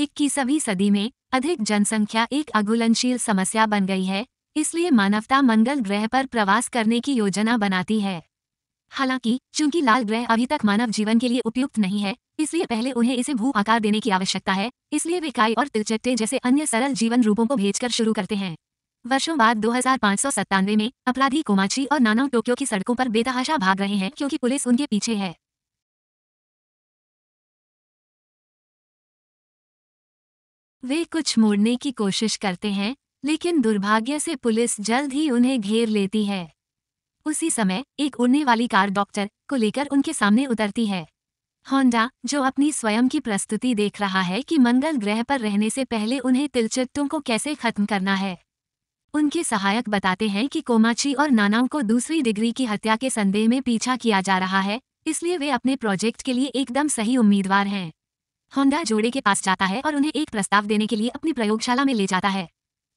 इक्कीसवीं सदी में अधिक जनसंख्या एक अगुलनशील समस्या बन गई है इसलिए मानवता मंगल ग्रह पर प्रवास करने की योजना बनाती है हालांकि चूंकि लाल ग्रह अभी तक मानव जीवन के लिए उपयुक्त नहीं है इसलिए पहले उन्हें इसे भू आकार देने की आवश्यकता है इसलिए वे काई और तिलचट्टे जैसे अन्य सरल जीवन रूपों को भेजकर शुरू करते हैं वर्षों बाद दो में अपराधी कोमाची और नानव टोक्यो की सड़कों पर बेतहाशा भाग रहे हैं क्योंकि पुलिस उनके पीछे है वे कुछ मोड़ने की कोशिश करते हैं लेकिन दुर्भाग्य से पुलिस जल्द ही उन्हें घेर लेती है उसी समय एक उड़ने वाली कार डॉक्टर को लेकर उनके सामने उतरती है होंडा जो अपनी स्वयं की प्रस्तुति देख रहा है कि मंगल ग्रह पर रहने से पहले उन्हें तिलचित्तों को कैसे खत्म करना है उनके सहायक बताते हैं कि कोमाची और नानाओं को दूसरी डिग्री की हत्या के संदेह में पीछा किया जा रहा है इसलिए वे अपने प्रोजेक्ट के लिए एकदम सही उम्मीदवार हैं होंडा जोड़े के पास जाता है और उन्हें एक प्रस्ताव देने के लिए अपनी प्रयोगशाला में ले जाता है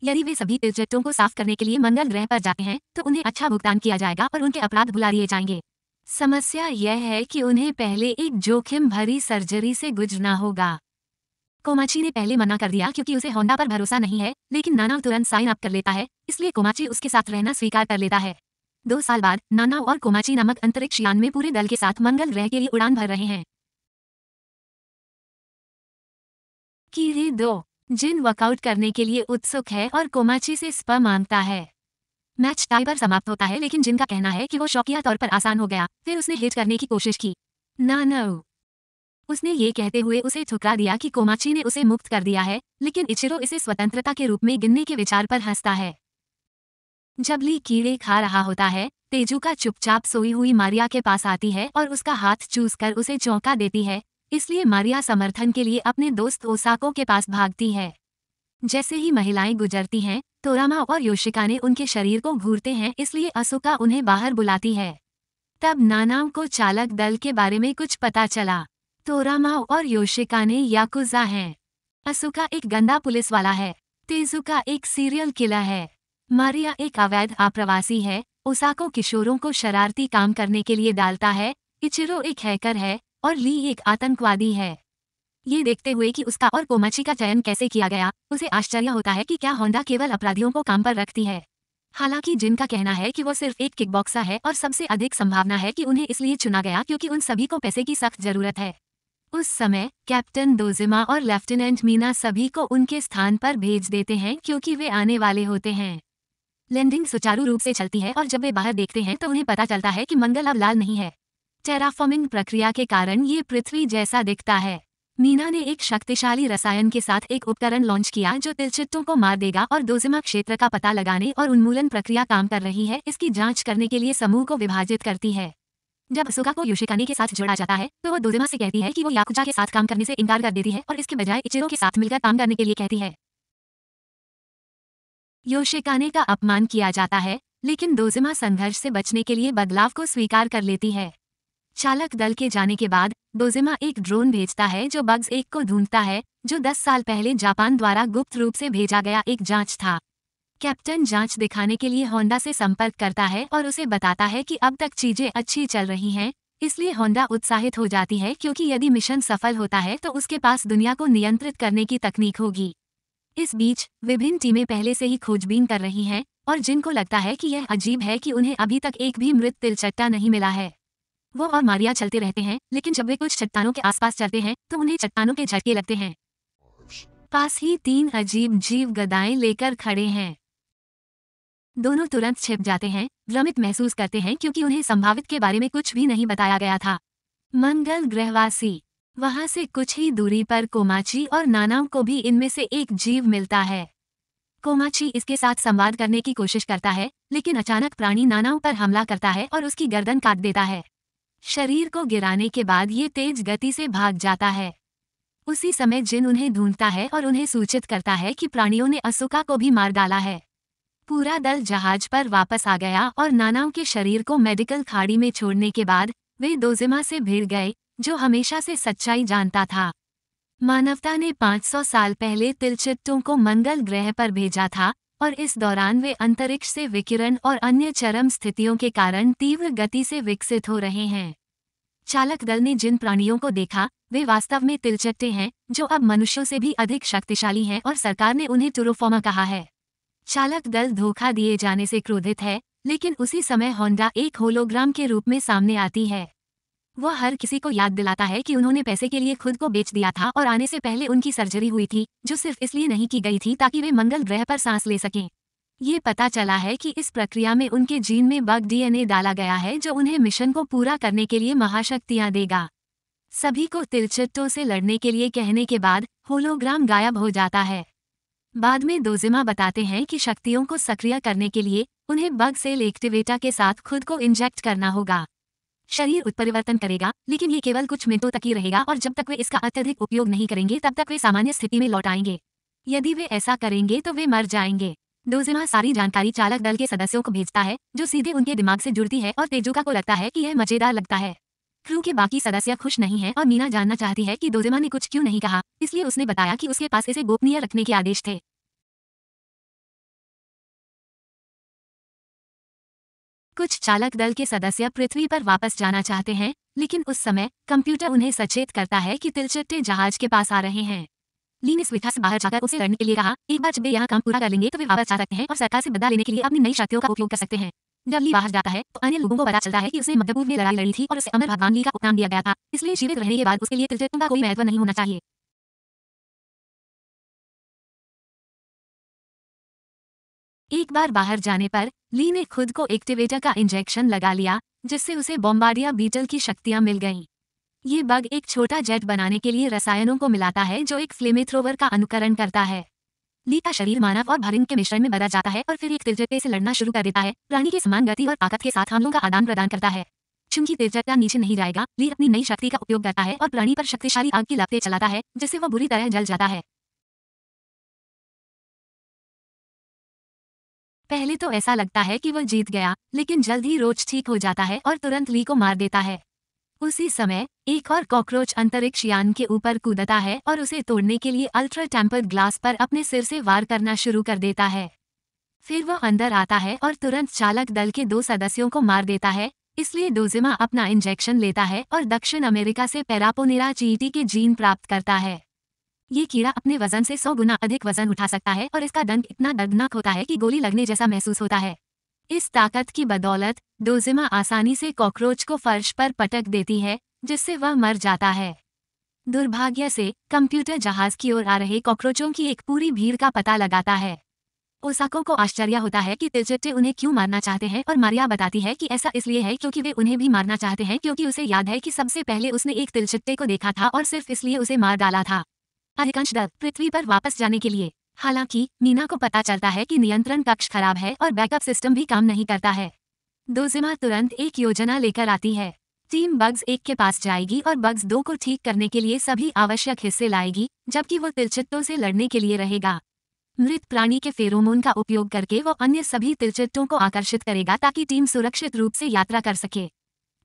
यदि वे सभी तिरजट्टों को साफ करने के लिए मंगल ग्रह पर जाते हैं तो उन्हें अच्छा भुगतान किया जाएगा और उनके अपराध भुला दिए जाएंगे समस्या यह है कि उन्हें पहले एक जोखिम भरी सर्जरी से गुजरना होगा कोमाची ने पहले मना कर दिया क्योंकि उसे होंडा पर भरोसा नहीं है लेकिन नाना तुरंत साइन अप कर लेता है इसलिए कोमाची उसके साथ रहना स्वीकार कर लेता है दो साल बाद नाना और कोमाची नामक अंतरिक्ष यान में पूरे दल के साथ मंगल ग्रह के लिए उड़ान भर रहे हैं कीड़े रे दो जिन वर्कआउट करने के लिए उत्सुक है और कोमाची से स्प मांगता है मैच टाई पर समाप्त होता है लेकिन जिनका कहना है कि वो शौकिया तौर पर आसान हो गया फिर उसने हिट करने की कोशिश की ना न उसने ये कहते हुए उसे ठुकरा दिया कि कोमाची ने उसे मुक्त कर दिया है लेकिन इचिरो इसे स्वतंत्रता के रूप में गिनने के विचार पर हंसता है जब ली कीड़े खा रहा होता है तेजू का चुपचाप सोई हुई मारिया के पास आती है और उसका हाथ चूस कर उसे चौंका देती है इसलिए मारिया समर्थन के लिए अपने दोस्त ओसाको के पास भागती है जैसे ही महिलाएं गुजरती हैं तोरामा और योशिका ने उनके शरीर को घूरते हैं इसलिए असुका उन्हें बाहर बुलाती है तब नानाम को चालक दल के बारे में कुछ पता चला तोरामा और योशिका ने याकुजा हैं असुका एक गंदा पुलिस वाला है तेजुका एक सीरियल किलर है मारिया एक अवैध आप्रवासी है ओसाको किशोरों को शरारती काम करने के लिए डालता है इचिरो एक हैकर है और ली एक आतंकवादी है ये देखते हुए कि उसका और कोमाची का चयन कैसे किया गया उसे आश्चर्य होता है कि क्या होंडा केवल अपराधियों को काम पर रखती है हालांकि जिनका कहना है कि वो सिर्फ एक किकबॉक्सर है और सबसे अधिक संभावना है कि उन्हें इसलिए चुना गया क्योंकि उन सभी को पैसे की सख्त जरूरत है उस समय कैप्टन दोजिमा और लेफ्टिनेंट मीना सभी को उनके स्थान पर भेज देते हैं क्योंकि वे आने वाले होते हैं लैंडिंग सुचारू रूप से चलती है और जब वे बाहर देखते हैं तो उन्हें पता चलता है कि मंगल अब लाल नहीं है टेराफॉर्मिंग प्रक्रिया के कारण ये पृथ्वी जैसा दिखता है मीना ने एक शक्तिशाली रसायन के साथ एक उपकरण लॉन्च किया जो तिलचित्तों को मार देगा और दोजिमा क्षेत्र का पता लगाने और उन्मूलन प्रक्रिया काम कर रही है इसकी जांच करने के लिए समूह को विभाजित करती है जब असुका को योशिकाने के साथ जोड़ा जाता है तो वो दोजिमा से कहती है कि वो याकुजा के साथ काम करने से इनकार कर देती है और इसके बजाय इचिरो के साथ मिलकर काम करने के लिए कहती है योशिकाने का अपमान किया जाता है लेकिन दोजिमा संघर्ष से बचने के लिए बदलाव को स्वीकार कर लेती है चालक दल के जाने के बाद डोजेमा एक ड्रोन भेजता है जो बग्स एक को ढूंढता है जो 10 साल पहले जापान द्वारा गुप्त रूप से भेजा गया एक जांच था कैप्टन जांच दिखाने के लिए होंडा से संपर्क करता है और उसे बताता है कि अब तक चीजें अच्छी चल रही हैं इसलिए होंडा उत्साहित हो जाती है क्योंकि यदि मिशन सफल होता है तो उसके पास दुनिया को नियंत्रित करने की तकनीक होगी इस बीच विभिन्न टीमें पहले से ही खोजबीन कर रही हैं और जिनको लगता है कि यह अजीब है कि उन्हें अभी तक एक भी मृत तिलचट्टा नहीं मिला है वो और मारिया चलते रहते हैं लेकिन जब वे कुछ चट्टानों के आसपास चलते हैं तो उन्हें चट्टानों के झटके लगते हैं पास ही तीन अजीब जीव गदाएं लेकर खड़े हैं दोनों तुरंत छिप जाते हैं भ्रमित महसूस करते हैं क्योंकि उन्हें संभावित के बारे में कुछ भी नहीं बताया गया था मंगल ग्रहवासी वहां से कुछ ही दूरी पर कोमाची और नानाओं को भी इनमें से एक जीव मिलता है कोमाची इसके साथ संवाद करने की कोशिश करता है लेकिन अचानक प्राणी नानाओं पर हमला करता है और उसकी गर्दन काट देता है शरीर को गिराने के बाद ये तेज गति से भाग जाता है उसी समय जिन उन्हें ढूंढता है और उन्हें सूचित करता है कि प्राणियों ने असुका को भी मार डाला है पूरा दल जहाज पर वापस आ गया और नानाओं के शरीर को मेडिकल खाड़ी में छोड़ने के बाद वे दोजिमा से भिड़ गए जो हमेशा से सच्चाई जानता था मानवता ने 500 साल पहले तिलचिट्टों को मंगल ग्रह पर भेजा था और इस दौरान वे अंतरिक्ष से विकिरण और अन्य चरम स्थितियों के कारण तीव्र गति से विकसित हो रहे हैं चालक दल ने जिन प्राणियों को देखा वे वास्तव में तिलचट्टे हैं जो अब मनुष्यों से भी अधिक शक्तिशाली हैं और सरकार ने उन्हें टुरोफॉमा कहा है चालक दल धोखा दिए जाने से क्रोधित है लेकिन उसी समय होंडा एक होलोग्राम के रूप में सामने आती है वह हर किसी को याद दिलाता है कि उन्होंने पैसे के लिए खुद को बेच दिया था और आने से पहले उनकी सर्जरी हुई थी जो सिर्फ इसलिए नहीं की गई थी ताकि वे मंगल ग्रह पर सांस ले सकें ये पता चला है कि इस प्रक्रिया में उनके जीन में बग डीएनए डाला गया है जो उन्हें मिशन को पूरा करने के लिए महाशक्तियां देगा सभी को तिलचट्टों से लड़ने के लिए कहने के बाद होलोग्राम गायब हो जाता है बाद में दोजिमा बताते हैं कि शक्तियों को सक्रिय करने के लिए उन्हें बग सेल एक्टिवेटा के साथ खुद को इंजेक्ट करना होगा शरीर उत्परिवर्तन करेगा लेकिन ये केवल कुछ मिनटों तक ही रहेगा और जब तक वे इसका अत्यधिक उपयोग नहीं करेंगे तब तक वे सामान्य स्थिति में लौट आएंगे यदि वे ऐसा करेंगे तो वे मर जाएंगे डोजिमा सारी जानकारी चालक दल के सदस्यों को भेजता है जो सीधे उनके दिमाग से जुड़ती है और तेजुका को लगता है कि यह मजेदार लगता है क्रू के बाकी सदस्य खुश नहीं है और मीना जानना चाहती है कि डोजिमा ने कुछ क्यों नहीं कहा इसलिए उसने बताया कि उसके पास इसे गोपनीय रखने के आदेश थे कुछ चालक दल के सदस्य पृथ्वी पर वापस जाना चाहते हैं लेकिन उस समय कंप्यूटर उन्हें सचेत करता है कि तिलचट्टे जहाज के पास आ रहे हैं ली ने स्वीटा से बाहर जाकर उसे लड़ने के लिए कहा एक बार जब वे यहाँ काम पूरा कर लेंगे तो वे वापस जा सकते हैं और सरकार से बदला लेने के लिए अपनी नई शक्तियों का उपयोग कर सकते हैं जब ली बाहर जाता है तो अन्य लोगों को पता चलता है कि उसने मध्यपुर में लड़ाई लड़ी थी और उसे अमर भगवान ली का उपनाम दिया गया था इसलिए जीवित रहने के बाद उसके लिए तिलचट्टों का कोई महत्व नहीं होना चाहिए एक बार बाहर जाने पर ली ने खुद को एक्टिवेटर का इंजेक्शन लगा लिया जिससे उसे बॉम्बारिया बीटल की शक्तियां मिल गईं ये बग एक छोटा जेट बनाने के लिए रसायनों को मिलाता है जो एक फ्लेमे थ्रोवर का अनुकरण करता है ली का शरीर मानव और भरिंग के मिश्रण में बदल जाता है और फिर एक तिरजटे से लड़ना शुरू कर देता है प्राणी के समान गति और ताकत के साथ हमलों का आदान प्रदान करता है चूंकि तिरजटा नीचे नहीं जाएगा ली अपनी नई शक्ति का उपयोग करता है और प्राणी पर शक्तिशाली आग की लपटे चलाता है जिससे वह बुरी तरह जल जाता है पहले तो ऐसा लगता है कि वह जीत गया लेकिन जल्द ही रोच ठीक हो जाता है और तुरंत ली को मार देता है उसी समय एक और कॉकरोच अंतरिक्ष यान के ऊपर कूदता है और उसे तोड़ने के लिए अल्ट्रा टेम्पर्ड ग्लास पर अपने सिर से वार करना शुरू कर देता है फिर वह अंदर आता है और तुरंत चालक दल के दो सदस्यों को मार देता है इसलिए डोजिमा अपना इंजेक्शन लेता है और दक्षिण अमेरिका से पैरापोनेरा चीटी के जीन प्राप्त करता है ये कीड़ा अपने वजन से सौ गुना अधिक वजन उठा सकता है और इसका दंड इतना दर्दनाक होता है कि गोली लगने जैसा महसूस होता है इस ताकत की बदौलत डोजिमा आसानी से कॉकरोच को फर्श पर पटक देती है जिससे वह मर जाता है दुर्भाग्य से कंप्यूटर जहाज की ओर आ रहे कॉकरोचों की एक पूरी भीड़ का पता लगाता है ओसाको को आश्चर्य होता है कि तिलचिट्टे उन्हें क्यों मारना चाहते हैं और मारिया बताती है कि ऐसा इसलिए है क्योंकि वे उन्हें भी मारना चाहते हैं क्योंकि उसे याद है कि सबसे पहले उसने एक तिलचिट्टे को देखा था और सिर्फ इसलिए उसे मार डाला था अधिकांशतः पृथ्वी पर वापस जाने के लिए हालांकि मीना को पता चलता है कि नियंत्रण कक्ष खराब है और बैकअप सिस्टम भी काम नहीं करता है दोजिमा तुरंत एक योजना लेकर आती है टीम बग्स एक के पास जाएगी और बग्स दो को ठीक करने के लिए सभी आवश्यक हिस्से लाएगी जबकि वो तिलचित्तों से लड़ने के लिए रहेगा मृत प्राणी के फेरोमोन का उपयोग करके वो अन्य सभी तिलचित्तों को आकर्षित करेगा ताकि टीम सुरक्षित रूप से यात्रा कर सके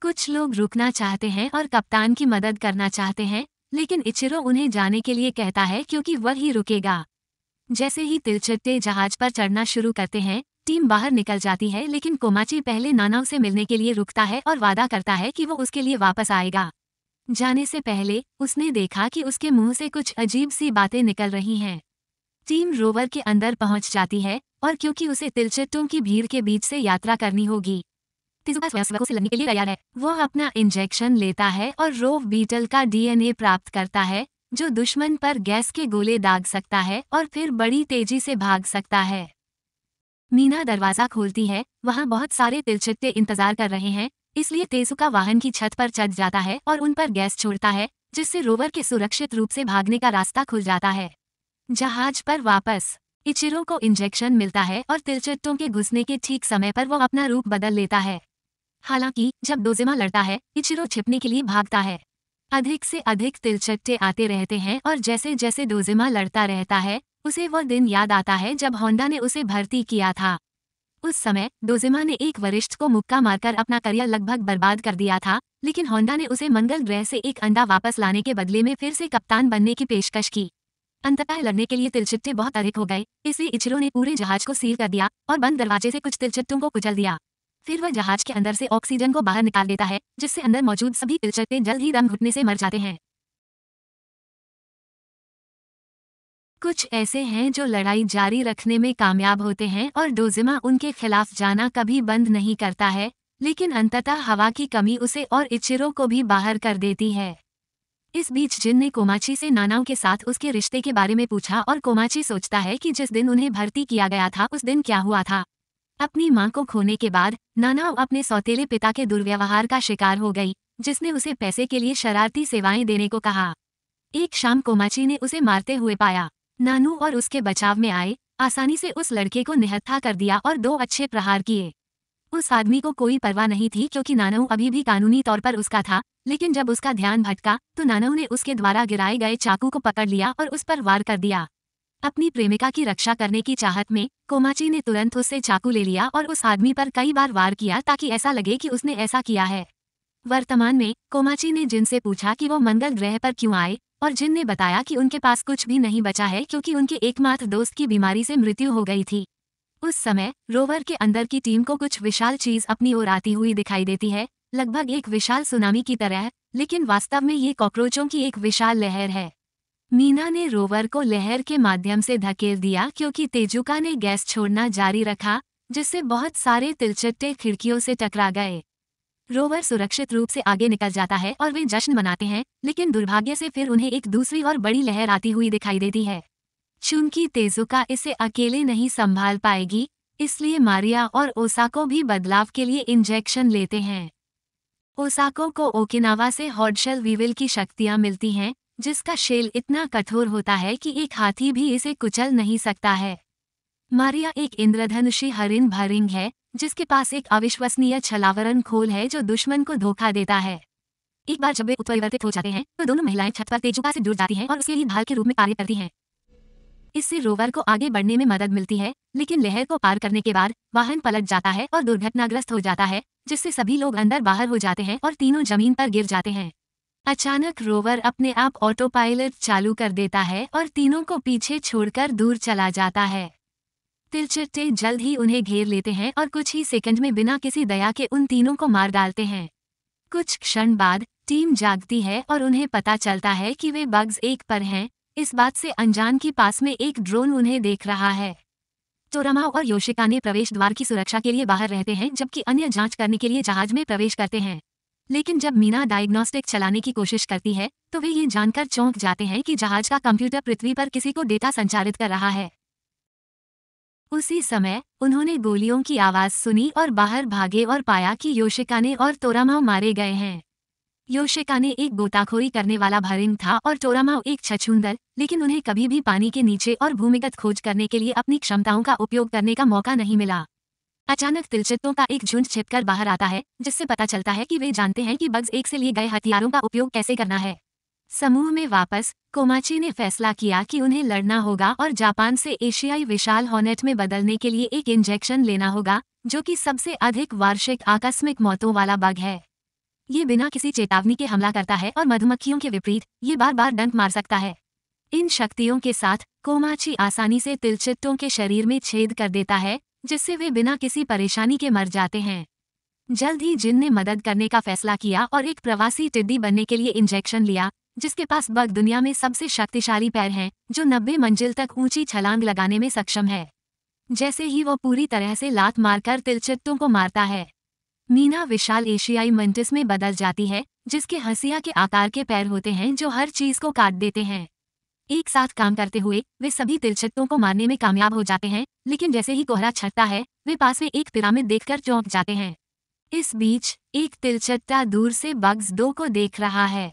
कुछ लोग रुकना चाहते हैं और कप्तान की मदद करना चाहते हैं लेकिन इचिरो उन्हें जाने के लिए कहता है क्योंकि वह ही रुकेगा जैसे ही तिलचट्टे जहाज पर चढ़ना शुरू करते हैं टीम बाहर निकल जाती है लेकिन कोमाची पहले नानाव से मिलने के लिए रुकता है और वादा करता है कि वो उसके लिए वापस आएगा जाने से पहले उसने देखा कि उसके मुंह से कुछ अजीब सी बातें निकल रही हैं टीम रोवर के अंदर पहुंच जाती है और क्योंकि उसे तिलचट्टों की भीड़ के बीच से यात्रा करनी होगी तिजुका स्वयं के लिए तैयार है वह अपना इंजेक्शन लेता है और रोव बीटल का डीएनए प्राप्त करता है जो दुश्मन पर गैस के गोले दाग सकता है और फिर बड़ी तेजी से भाग सकता है मीना दरवाजा खोलती है वहाँ बहुत सारे तिलचिट्टे इंतजार कर रहे हैं इसलिए तेजुका वाहन की छत पर चढ़ जाता है और उन पर गैस छोड़ता है जिससे रोवर के सुरक्षित रूप से भागने का रास्ता खुल जाता है जहाज पर वापस इचिरो को इंजेक्शन मिलता है और तिलचट्टों के घुसने के ठीक समय पर वो अपना रूप बदल लेता है हालांकि जब डोजेमा लड़ता है इचिरो छिपने के लिए भागता है अधिक से अधिक तिलचट्टे आते रहते हैं और जैसे जैसे डोजेमा लड़ता रहता है उसे वह दिन याद आता है जब होंडा ने उसे भर्ती किया था उस समय डोजेमा ने एक वरिष्ठ को मुक्का मारकर अपना करियर लगभग बर्बाद कर दिया था लेकिन होंडा ने उसे मंगल ग्रह से एक अंडा वापस लाने के बदले में फिर से कप्तान बनने की पेशकश की अंततः लड़ने के लिए तिलचिट्टे बहुत अधिक हो गए इसलिए इचरो ने पूरे जहाज को सील कर दिया और बंद दरवाजे से कुछ तिलचिट्टों को कुचल दिया फिर वह जहाज के अंदर से ऑक्सीजन को बाहर निकाल देता है जिससे अंदर मौजूद सभी तिलचट्टे जल्द ही दम घुटने से मर जाते हैं कुछ ऐसे हैं जो लड़ाई जारी रखने में कामयाब होते हैं और डोजिमा उनके खिलाफ जाना कभी बंद नहीं करता है लेकिन अंततः हवा की कमी उसे और इच्छिरों को भी बाहर कर देती है इस बीच जिन ने कोमाची से नानाओं के साथ उसके रिश्ते के बारे में पूछा और कोमाची सोचता है कि जिस दिन उन्हें भर्ती किया गया था उस दिन क्या हुआ था अपनी मां को खोने के बाद नाना अपने सौतेले पिता के दुर्व्यवहार का शिकार हो गई जिसने उसे पैसे के लिए शरारती सेवाएं देने को कहा एक शाम कोमाची ने उसे मारते हुए पाया नानू और उसके बचाव में आए आसानी से उस लड़के को निहत्था कर दिया और दो अच्छे प्रहार किए उस आदमी को कोई परवाह नहीं थी क्योंकि नानव अभी भी कानूनी तौर पर उसका था लेकिन जब उसका ध्यान भटका तो नानव ने उसके द्वारा गिराए गए चाकू को पकड़ लिया और उस पर वार कर दिया अपनी प्रेमिका की रक्षा करने की चाहत में कोमाची ने तुरंत उससे चाकू ले लिया और उस आदमी पर कई बार वार किया ताकि ऐसा लगे कि उसने ऐसा किया है वर्तमान में कोमाची ने जिन से पूछा कि वो मंगल ग्रह पर क्यों आए और जिन ने बताया कि उनके पास कुछ भी नहीं बचा है क्योंकि उनके एकमात्र दोस्त की बीमारी से मृत्यु हो गई थी उस समय रोवर के अंदर की टीम को कुछ विशाल चीज अपनी ओर आती हुई दिखाई देती है लगभग एक विशाल सुनामी की तरह लेकिन वास्तव में ये कॉकरोचों की एक विशाल लहर है मीना ने रोवर को लहर के माध्यम से धकेल दिया क्योंकि तेजुका ने गैस छोड़ना जारी रखा जिससे बहुत सारे तिलचट्टे खिड़कियों से टकरा गए रोवर सुरक्षित रूप से आगे निकल जाता है और वे जश्न मनाते हैं लेकिन दुर्भाग्य से फिर उन्हें एक दूसरी और बड़ी लहर आती हुई दिखाई देती है चूंकि तेजुका इसे अकेले नहीं संभाल पाएगी इसलिए मारिया और ओसाको भी बदलाव के लिए इंजेक्शन लेते हैं ओसाको को ओकिनावा से हॉडशेल वीविल की शक्तियाँ मिलती हैं जिसका शेल इतना कठोर होता है कि एक हाथी भी इसे कुचल नहीं सकता है मारिया एक इंद्रधनुषी हरिन भरिंग है जिसके पास एक अविश्वसनीय छलावरण खोल है जो दुश्मन को धोखा देता है एक बार जब वे उत्परिवर्तित हो जाते हैं तो दोनों महिलाएं छत पर तेजुका से जुड़ जाती हैं और उसके लिए ढाल के रूप में कार्य करती हैं इससे रोवर को आगे बढ़ने में मदद मिलती है लेकिन लहर को पार करने के बाद वाहन पलट जाता है और दुर्घटनाग्रस्त हो जाता है जिससे सभी लोग अंदर बाहर हो जाते हैं और तीनों जमीन पर गिर जाते हैं अचानक रोवर अपने आप ऑटो पायलट चालू कर देता है और तीनों को पीछे छोड़कर दूर चला जाता है तिलचट्टे जल्द ही उन्हें घेर लेते हैं और कुछ ही सेकंड में बिना किसी दया के उन तीनों को मार डालते हैं कुछ क्षण बाद टीम जागती है और उन्हें पता चलता है कि वे बग्स एक पर हैं इस बात से अनजान के पास में एक ड्रोन उन्हें देख रहा है तो रमा और योशिकाने प्रवेश द्वार की सुरक्षा के लिए बाहर रहते हैं जबकि अन्य जांच करने के लिए जहाज में प्रवेश करते हैं लेकिन जब मीना डायग्नोस्टिक चलाने की कोशिश करती है तो वे ये जानकर चौंक जाते हैं कि जहाज का कंप्यूटर पृथ्वी पर किसी को डेटा संचारित कर रहा है उसी समय उन्होंने गोलियों की आवाज़ सुनी और बाहर भागे और पाया कि योशिकाने और तोरामाओ मारे गए हैं योशिकाने एक गोताखोरी करने वाला भरिंग था और टोरामाओ एक छछूंदर लेकिन उन्हें कभी भी पानी के नीचे और भूमिगत खोज करने के लिए अपनी क्षमताओं का उपयोग करने का मौका नहीं मिला अचानक तिलचित्तों का एक झुंड छिपकर बाहर आता है जिससे पता चलता है कि वे जानते हैं कि बग्स एक से लिए गए हथियारों का उपयोग कैसे करना है समूह में वापस कोमाची ने फैसला किया कि उन्हें लड़ना होगा और जापान से एशियाई विशाल हॉनेट में बदलने के लिए एक इंजेक्शन लेना होगा जो कि सबसे अधिक वार्षिक आकस्मिक मौतों वाला बग है ये बिना किसी चेतावनी के हमला करता है और मधुमक्खियों के विपरीत ये बार बार डंक मार सकता है इन शक्तियों के साथ कोमाची आसानी से तिलचिट्टों के शरीर में छेद कर देता है जिससे वे बिना किसी परेशानी के मर जाते हैं जल्द ही जिन ने मदद करने का फैसला किया और एक प्रवासी टिड्डी बनने के लिए इंजेक्शन लिया जिसके पास बग दुनिया में सबसे शक्तिशाली पैर हैं जो नब्बे मंजिल तक ऊंची छलांग लगाने में सक्षम है जैसे ही वो पूरी तरह से लात मारकर तिलचित्तों को मारता है मीना विशाल एशियाई मंटिस में बदल जाती है जिसके हंसिया के आकार के पैर होते हैं जो हर चीज को काट देते हैं एक साथ काम करते हुए वे सभी तिलचट्टों को मारने में कामयाब हो जाते हैं लेकिन जैसे ही कोहरा छटता है वे पास में एक पिरामिड देखकर चौंक जाते हैं इस बीच एक तिलचट्टा दूर से बग्स दो को देख रहा है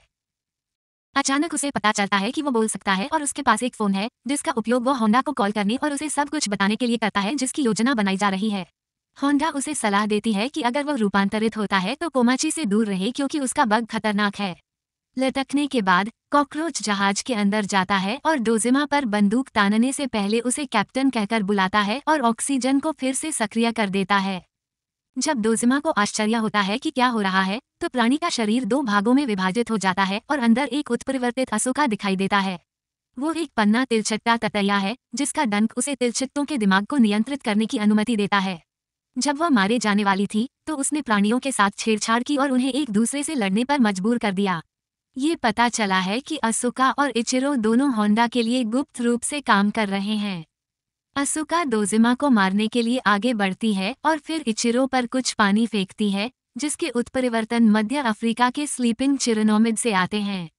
अचानक उसे पता चलता है कि वो बोल सकता है और उसके पास एक फोन है जिसका उपयोग वो होंडा को कॉल करने और उसे सब कुछ बताने के लिए करता है जिसकी योजना बनाई जा रही है होंडा उसे सलाह देती है कि अगर वो रूपांतरित होता है तो कोमाची से दूर रहे क्योंकि उसका बग खतरनाक है लटकने के बाद कॉकरोच जहाज के अंदर जाता है और डोजिमा पर बंदूक तानने से पहले उसे कैप्टन कहकर बुलाता है और ऑक्सीजन को फिर से सक्रिय कर देता है जब डोजिमा को आश्चर्य होता है कि क्या हो रहा है तो प्राणी का शरीर दो भागों में विभाजित हो जाता है और अंदर एक उत्परिवर्तित असुका दिखाई देता है वो एक पन्ना तिलचित्ता तटैया है जिसका डंक उसे तिलचित्तों के दिमाग को नियंत्रित करने की अनुमति देता है जब वह मारे जाने वाली थी तो उसने प्राणियों के साथ छेड़छाड़ की और उन्हें एक दूसरे से लड़ने पर मजबूर कर दिया ये पता चला है कि असुका और इचिरो दोनों होंडा के लिए गुप्त रूप से काम कर रहे हैं असुका दोजिमा को मारने के लिए आगे बढ़ती है और फिर इचिरो पर कुछ पानी फेंकती है जिसके उत्परिवर्तन मध्य अफ्रीका के स्लीपिंग चिरनोमिड से आते हैं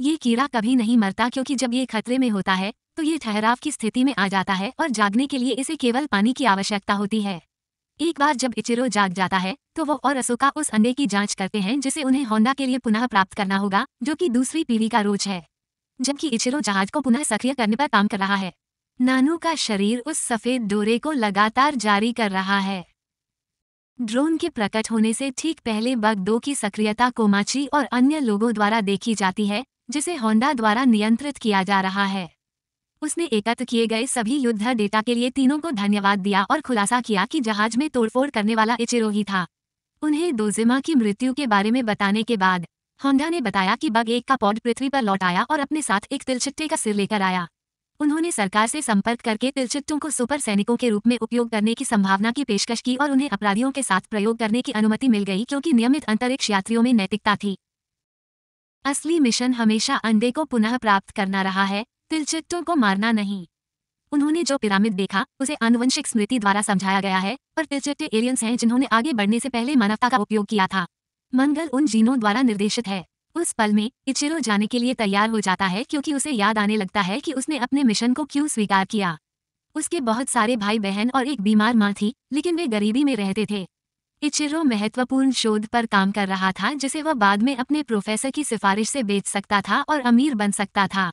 ये कीड़ा कभी नहीं मरता क्योंकि जब ये खतरे में होता है तो ये ठहराव की स्थिति में आ जाता है और जागने के लिए इसे केवल पानी की आवश्यकता होती है एक बार जब इचिरो जाग जाता है तो वो और असोका उस अंडे की जांच करते हैं जिसे उन्हें होंडा के लिए पुनः प्राप्त करना होगा जो कि दूसरी पीढ़ी का रोज है जबकि इचिरो जहाज को पुनः सक्रिय करने पर काम कर रहा है नानू का शरीर उस सफेद डोरे को लगातार जारी कर रहा है ड्रोन के प्रकट होने से ठीक पहले बग दो की सक्रियता कोमाची और अन्य लोगों द्वारा देखी जाती है जिसे होंडा द्वारा नियंत्रित किया जा रहा है उसने एकत्र किए गए सभी युद्ध डेटा के लिए तीनों को धन्यवाद दिया और खुलासा किया कि जहाज में तोड़फोड़ करने वाला इचिरो ही था उन्हें दोजिमा की मृत्यु के बारे में बताने के बाद होंडा ने बताया कि बग एक का पॉड पृथ्वी पर लौट आया और अपने साथ एक तिलचिट्टे का सिर लेकर आया उन्होंने सरकार से संपर्क करके तिलचिट्टों को सुपर सैनिकों के रूप में उपयोग करने की संभावना की पेशकश की और उन्हें अपराधियों के साथ प्रयोग करने की अनुमति मिल गई क्योंकि नियमित अंतरिक्ष यात्रियों में नैतिकता थी असली मिशन हमेशा अंडे को पुनः प्राप्त करना रहा है तिलचिट्टों को मारना नहीं उन्होंने जो पिरामिड देखा उसे आनुवंशिक स्मृति द्वारा समझाया गया है पर तिलचिट्टे एलियंस हैं जिन्होंने आगे बढ़ने से पहले मानवता का उपयोग किया था मंगल उन जीनों द्वारा निर्देशित है उस पल में इचिरो जाने के लिए तैयार हो जाता है क्योंकि उसे याद आने लगता है कि उसने अपने मिशन को क्यों स्वीकार किया उसके बहुत सारे भाई बहन और एक बीमार माँ थी लेकिन वे गरीबी में रहते थे इचिरो महत्वपूर्ण शोध पर काम कर रहा था जिसे वह बाद में अपने प्रोफेसर की सिफारिश से बेच सकता था और अमीर बन सकता था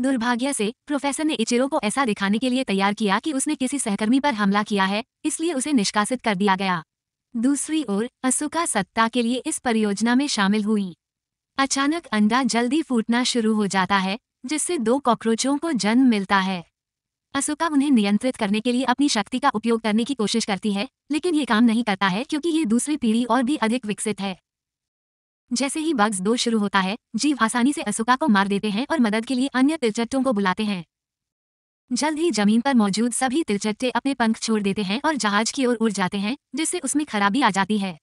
दुर्भाग्य से प्रोफेसर ने इचिरो को ऐसा दिखाने के लिए तैयार किया कि उसने किसी सहकर्मी पर हमला किया है इसलिए उसे निष्कासित कर दिया गया दूसरी ओर असुका सत्ता के लिए इस परियोजना में शामिल हुई अचानक अंडा जल्दी फूटना शुरू हो जाता है जिससे दो कॉकरोचों को जन्म मिलता है असुका उन्हें नियंत्रित करने के लिए अपनी शक्ति का उपयोग करने की कोशिश करती है लेकिन ये काम नहीं करता है क्योंकि ये दूसरी पीढ़ी और भी अधिक विकसित है जैसे ही बग्स दो शुरू होता है जीव आसानी से असुका को मार देते हैं और मदद के लिए अन्य तिरचट्टों को बुलाते हैं जल्द ही जमीन पर मौजूद सभी तिरचट्टे अपने पंख छोड़ देते हैं और जहाज की ओर उड़ जाते हैं जिससे उसमें खराबी आ जाती है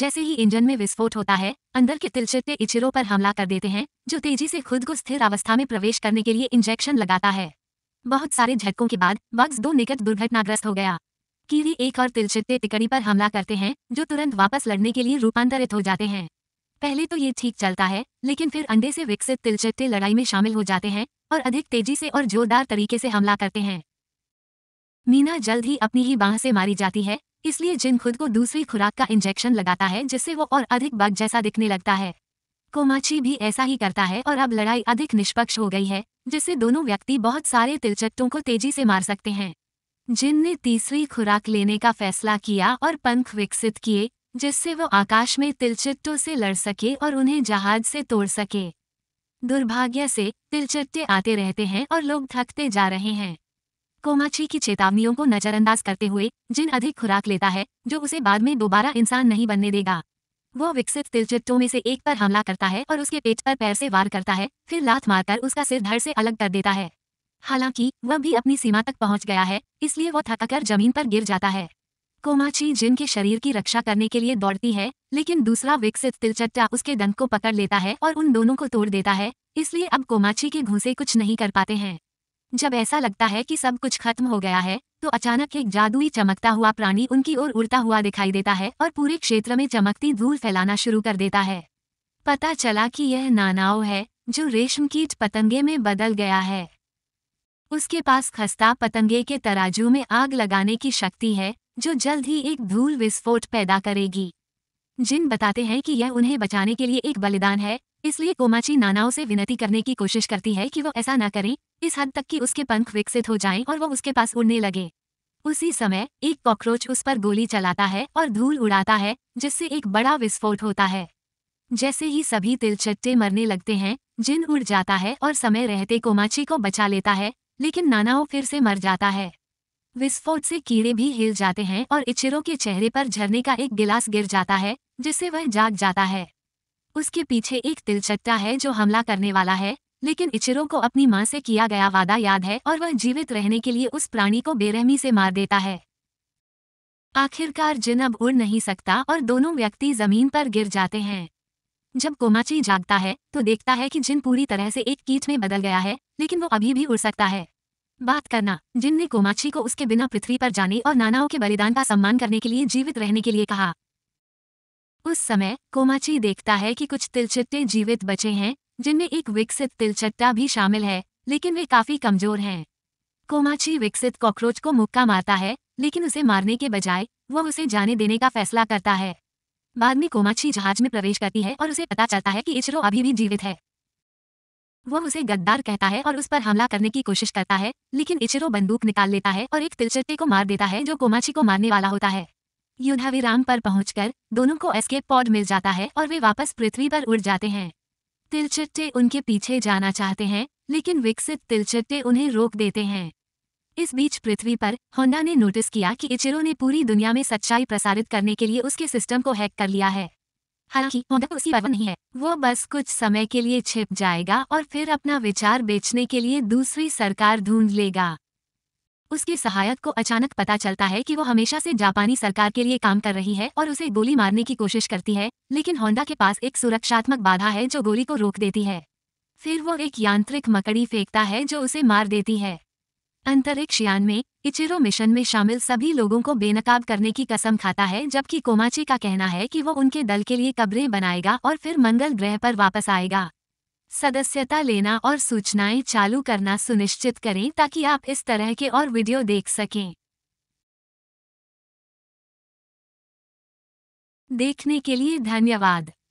जैसे ही इंजन में विस्फोट होता है अंदर के तिलचट्टे इचिरों पर हमला कर देते हैं जो तेजी से खुद को स्थिर अवस्था में प्रवेश करने के लिए इंजेक्शन लगाता है बहुत सारे झटकों के बाद बग्स दो निकट दुर्घटनाग्रस्त हो गया कीवी एक और तिलचट्टे टिकड़ी पर हमला करते हैं जो तुरंत वापस लड़ने के लिए रूपांतरित हो जाते हैं पहले तो ये ठीक चलता है लेकिन फिर अंडे से विकसित तिलचट्टे लड़ाई में शामिल हो जाते हैं और अधिक तेजी से और जोरदार तरीके से हमला करते हैं मीना जल्द ही अपनी ही बाह से मारी जाती है इसलिए जिन खुद को दूसरी खुराक का इंजेक्शन लगाता है जिससे वो और अधिक बग जैसा दिखने लगता है कोमाची भी ऐसा ही करता है और अब लड़ाई अधिक निष्पक्ष हो गई है जिससे दोनों व्यक्ति बहुत सारे तिलचट्टों को तेजी से मार सकते हैं जिन ने तीसरी खुराक लेने का फैसला किया और पंख विकसित किए जिससे वो आकाश में तिलचिट्टों से लड़ सके और उन्हें जहाज से तोड़ सके दुर्भाग्य से तिलचिट्टे आते रहते हैं और लोग थकते जा रहे हैं कोमाची की चेतावनियों को नज़रअंदाज करते हुए जिन अधिक खुराक लेता है जो उसे बाद में दोबारा इंसान नहीं बनने देगा वो विकसित तिलचिट्टों में से एक पर हमला करता है और उसके पेट पर पैर से वार करता है फिर लात मारकर उसका सिर धड़ से अलग कर देता है हालांकि वह भी अपनी सीमा तक पहुंच गया है इसलिए वो थककर जमीन पर गिर जाता है कोमाची जिनके शरीर की रक्षा करने के लिए दौड़ती है लेकिन दूसरा विकसित तिलचट्टा उसके दंत को पकड़ लेता है और उन दोनों को तोड़ देता है इसलिए अब कोमाची के घूसे कुछ नहीं कर पाते हैं जब ऐसा लगता है कि सब कुछ खत्म हो गया है तो अचानक एक जादुई चमकता हुआ प्राणी उनकी ओर उड़ता हुआ दिखाई देता है और पूरे क्षेत्र में चमकती धूल फैलाना शुरू कर देता है पता चला कि यह नानाओ है जो रेशम कीट पतंगे में बदल गया है उसके पास खस्ता पतंगे के तराजू में आग लगाने की शक्ति है जो जल्द ही एक धूल विस्फोट पैदा करेगी जिन बताते हैं कि यह उन्हें बचाने के लिए एक बलिदान है इसलिए कोमाची नानाओं से विनती करने की कोशिश करती है कि वो ऐसा न करें इस हद तक कि उसके पंख विकसित हो जाएं और वो उसके पास उड़ने लगे उसी समय एक कॉकरोच उस पर गोली चलाता है और धूल उड़ाता है जिससे एक बड़ा विस्फोट होता है जैसे ही सभी तिलचट्टे मरने लगते हैं जिन उड़ जाता है और समय रहते कोमाची को बचा लेता है लेकिन नानाओ फिर से मर जाता है विस्फोट से कीड़े भी हिल जाते हैं और इचिरो के चेहरे पर झरने का एक गिलास गिर जाता है जिससे वह जाग जाता है उसके पीछे एक तिलचट्टा है जो हमला करने वाला है लेकिन इचिरो को अपनी माँ से किया गया वादा याद है और वह जीवित रहने के लिए उस प्राणी को बेरहमी से मार देता है आखिरकार जिन अब उड़ नहीं सकता और दोनों व्यक्ति जमीन पर गिर जाते हैं जब कोमाची जागता है तो देखता है कि जिन पूरी तरह से एक कीट में बदल गया है लेकिन वो अभी भी उड़ सकता है बात करना जिनने कोमाक्षी को उसके बिना पृथ्वी पर जाने और नानाओं के बलिदान का सम्मान करने के लिए जीवित रहने के लिए कहा उस समय कोमाची देखता है कि कुछ तिलचट्टे जीवित बचे हैं जिनमें एक विकसित तिलचट्टा भी शामिल है लेकिन वे काफी कमजोर हैं कोमाची विकसित कॉकरोच को मुक्का मारता है लेकिन उसे मारने के बजाय वह उसे जाने देने का फैसला करता है बाद में कोमाची जहाज में प्रवेश करती है और उसे पता चलता है कि इचरो अभी भी जीवित है वो उसे गद्दार कहता है और उस पर हमला करने की कोशिश करता है लेकिन इचिरो बंदूक निकाल लेता है और एक तिलचट्टे को मार देता है जो कोमाची को मारने वाला होता है युद्धाविराम पर पहुंचकर दोनों को एस्केप पॉड मिल जाता है और वे वापस पृथ्वी पर उड़ जाते हैं तिलचट्टे उनके पीछे जाना चाहते हैं लेकिन विकसित तिलचट्टे उन्हें रोक देते हैं इस बीच पृथ्वी पर होंडा ने नोटिस किया कि इचिरो ने पूरी दुनिया में सच्चाई प्रसारित करने के लिए उसके सिस्टम को हैक कर लिया है हालांकि होंडा तो उसी नहीं है वो बस कुछ समय के लिए छिप जाएगा और फिर अपना विचार बेचने के लिए दूसरी सरकार ढूंढ लेगा उसके सहायक को अचानक पता चलता है कि वो हमेशा से जापानी सरकार के लिए काम कर रही है और उसे गोली मारने की कोशिश करती है लेकिन होंडा के पास एक सुरक्षात्मक बाधा है जो गोली को रोक देती है फिर वो एक यांत्रिक मकड़ी फेंकता है जो उसे मार देती है अंतरिक्ष यान में इचिरो मिशन में शामिल सभी लोगों को बेनकाब करने की कसम खाता है जबकि कोमाची का कहना है कि वो उनके दल के लिए कब्रें बनाएगा और फिर मंगल ग्रह पर वापस आएगा सदस्यता लेना और सूचनाएं चालू करना सुनिश्चित करें ताकि आप इस तरह के और वीडियो देख सकें देखने के लिए धन्यवाद